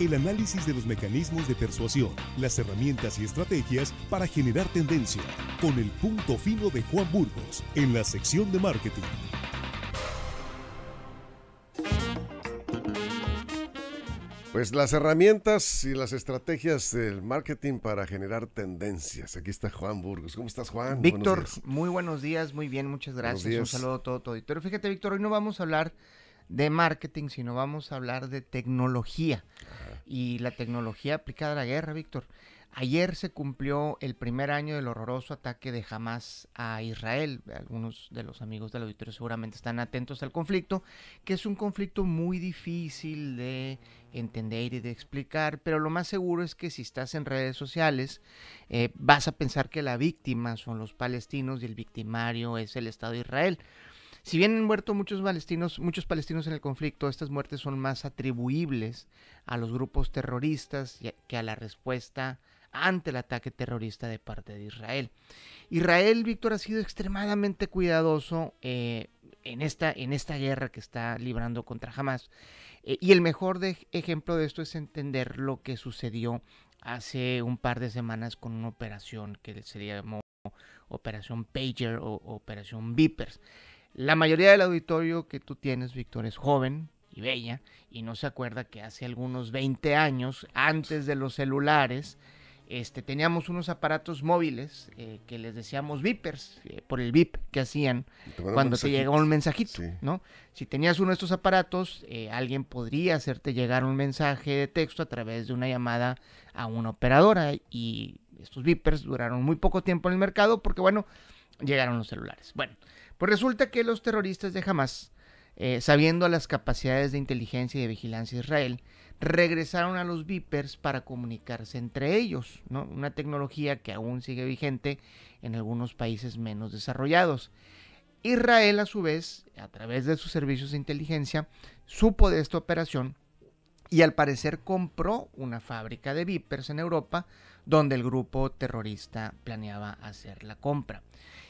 el análisis de los mecanismos de persuasión, las herramientas y estrategias para generar tendencia, con el punto fino de Juan Burgos en la sección de marketing. Pues las herramientas y las estrategias del marketing para generar tendencias. Aquí está Juan Burgos. ¿Cómo estás, Juan? Víctor, muy buenos días, muy bien, muchas gracias. Un saludo a todo todo. pero Fíjate, Víctor, hoy no vamos a hablar de marketing, sino vamos a hablar de tecnología y la tecnología aplicada a la guerra, Víctor. Ayer se cumplió el primer año del horroroso ataque de Hamas a Israel. Algunos de los amigos del auditorio seguramente están atentos al conflicto, que es un conflicto muy difícil de entender y de explicar, pero lo más seguro es que si estás en redes sociales eh, vas a pensar que la víctima son los palestinos y el victimario es el Estado de Israel. Si bien han muerto muchos palestinos, muchos palestinos en el conflicto, estas muertes son más atribuibles a los grupos terroristas que a la respuesta ante el ataque terrorista de parte de Israel. Israel, Víctor, ha sido extremadamente cuidadoso eh, en, esta, en esta guerra que está librando contra Hamas. Eh, y el mejor ejemplo de esto es entender lo que sucedió hace un par de semanas con una operación que se llamó Operación Pager o Operación Vipers. La mayoría del auditorio que tú tienes, Víctor, es joven y bella y no se acuerda que hace algunos 20 años, antes de los celulares, este, teníamos unos aparatos móviles eh, que les decíamos vipers, eh, por el vip que hacían cuando te llegaba un mensajito, ¿no? Si tenías uno de estos aparatos, eh, alguien podría hacerte llegar un mensaje de texto a través de una llamada a una operadora y estos vipers duraron muy poco tiempo en el mercado porque, bueno, llegaron los celulares. Bueno, pues resulta que los terroristas de Hamas, eh, sabiendo las capacidades de inteligencia y de vigilancia de Israel, regresaron a los Vipers para comunicarse entre ellos, ¿no? una tecnología que aún sigue vigente en algunos países menos desarrollados. Israel, a su vez, a través de sus servicios de inteligencia, supo de esta operación y al parecer compró una fábrica de Vipers en Europa donde el grupo terrorista planeaba hacer la compra.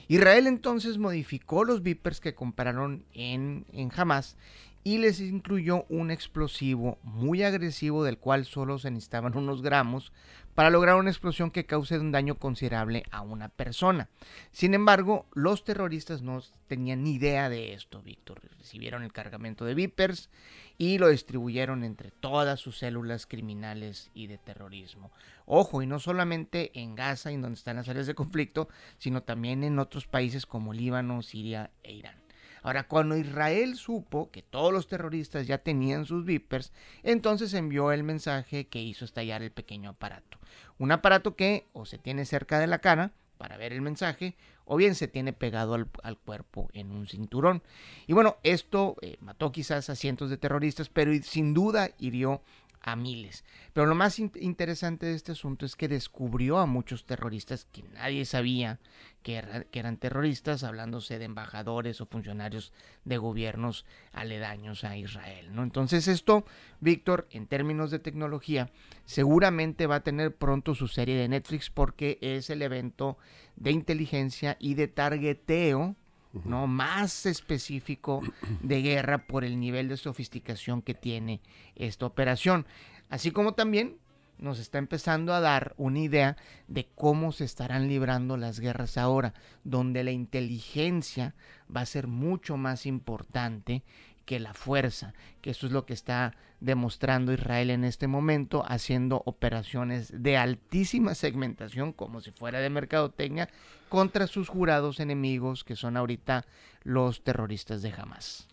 Israel entonces modificó los vipers que compraron en, en Hamas y les incluyó un explosivo muy agresivo del cual solo se necesitaban unos gramos para lograr una explosión que cause un daño considerable a una persona. Sin embargo, los terroristas no tenían ni idea de esto, Víctor. Recibieron el cargamento de Vipers y lo distribuyeron entre todas sus células criminales y de terrorismo. Ojo, y no solamente en Gaza, en donde están las áreas de conflicto, sino también en otros países como Líbano, Siria e Irán. Ahora, cuando Israel supo que todos los terroristas ya tenían sus vipers, entonces envió el mensaje que hizo estallar el pequeño aparato. Un aparato que o se tiene cerca de la cara para ver el mensaje, o bien se tiene pegado al, cuerpo en un cinturón. Y bueno, esto eh, mató quizás a cientos de terroristas, pero sin duda hirió a miles. Pero lo más interesante de este asunto es que descubrió a muchos terroristas que nadie sabía que, que, eran terroristas, hablándose de embajadores o funcionarios de gobiernos aledaños a Israel. ¿no? Entonces esto, Víctor, en términos de tecnología, seguramente va a tener pronto su serie de Netflix porque es el evento de inteligencia y de targeteo ¿no? Más específico de guerra por el nivel de sofisticación que tiene esta operación. Así como también nos está empezando a dar una idea de cómo se estarán librando las guerras ahora, donde la inteligencia va a ser mucho más importante que la fuerza, que eso es lo que está demostrando Israel en este momento, haciendo operaciones de altísima segmentación, como si fuera de mercadotecnia, contra sus jurados enemigos, que son ahorita los terroristas de Hamas.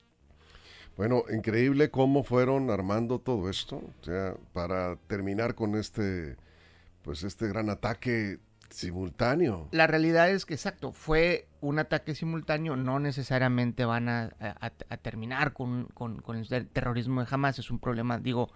Bueno, increíble cómo fueron armando todo esto, o sea, para terminar con este, pues este gran ataque Simultáneo. La realidad es que, exacto, fue un ataque simultáneo. No necesariamente van a, terminar con, con, el terrorismo de Es un problema, digo,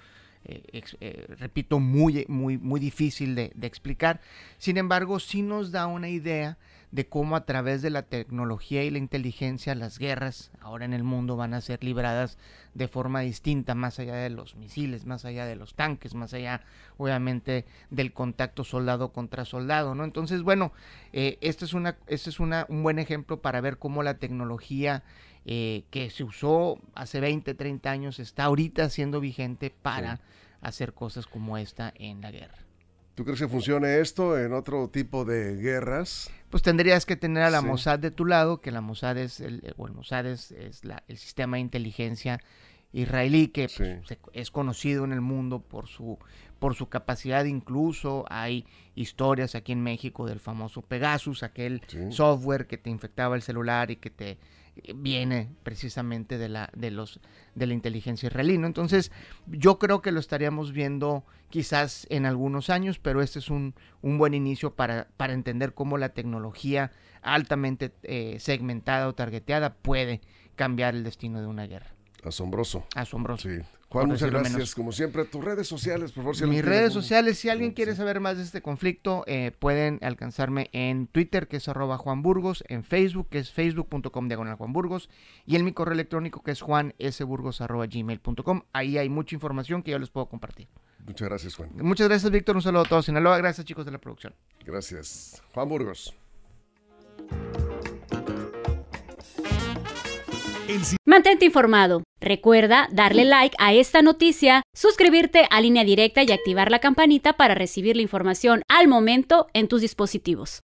eh, eh, repito, muy, muy, muy difícil de, de explicar. Sin embargo, sí nos da una idea de cómo a través de la tecnología y la inteligencia las guerras ahora en el mundo van a ser libradas de forma distinta, más allá de los misiles, más allá de los tanques, más allá obviamente del contacto soldado contra soldado, ¿no? Entonces, bueno, este es, una, este es una, un buen ejemplo para ver cómo la tecnología eh, que se usó hace 20, 30 años está ahorita siendo vigente para hacer cosas como esta en la guerra. ¿Tú crees que funcione esto en otro tipo de guerras? Pues tendrías que tener a la Mossad de tu lado, que la Mossad es el, eh, o Mossad es, el sistema de inteligencia israelí que pues, es conocido en el mundo por su por su capacidad incluso hay historias aquí en México del famoso Pegasus, aquel software que te infectaba el celular y que te viene precisamente de la, de los, de la inteligencia israelí. Entonces, yo creo que lo estaríamos viendo quizás en algunos años, pero este es un, un buen inicio para, para, entender cómo la tecnología altamente eh, segmentada o targeteada puede cambiar el destino de una guerra. Asombroso. Asombroso. Sí. Juan, muchas gracias. Como siempre, tus redes sociales, por favor. Mis redes sociales, si alguien quiere saber más de este conflicto, eh, pueden alcanzarme en Twitter, que es arroba Juan Burgos, en Facebook, que es facebook.com diagonal Juan Burgos, y en mi correo electrónico, que es juansburgos.gmail.com. Ahí hay mucha información que yo les puedo compartir. Muchas gracias, Juan. Muchas gracias, Víctor. Un saludo a todos. Sinaloa, gracias, chicos de la producción. Gracias. Juan Burgos. Mantente informado. Recuerda darle like a esta noticia, suscribirte a línea directa y activar la campanita para recibir la información al momento en tus dispositivos.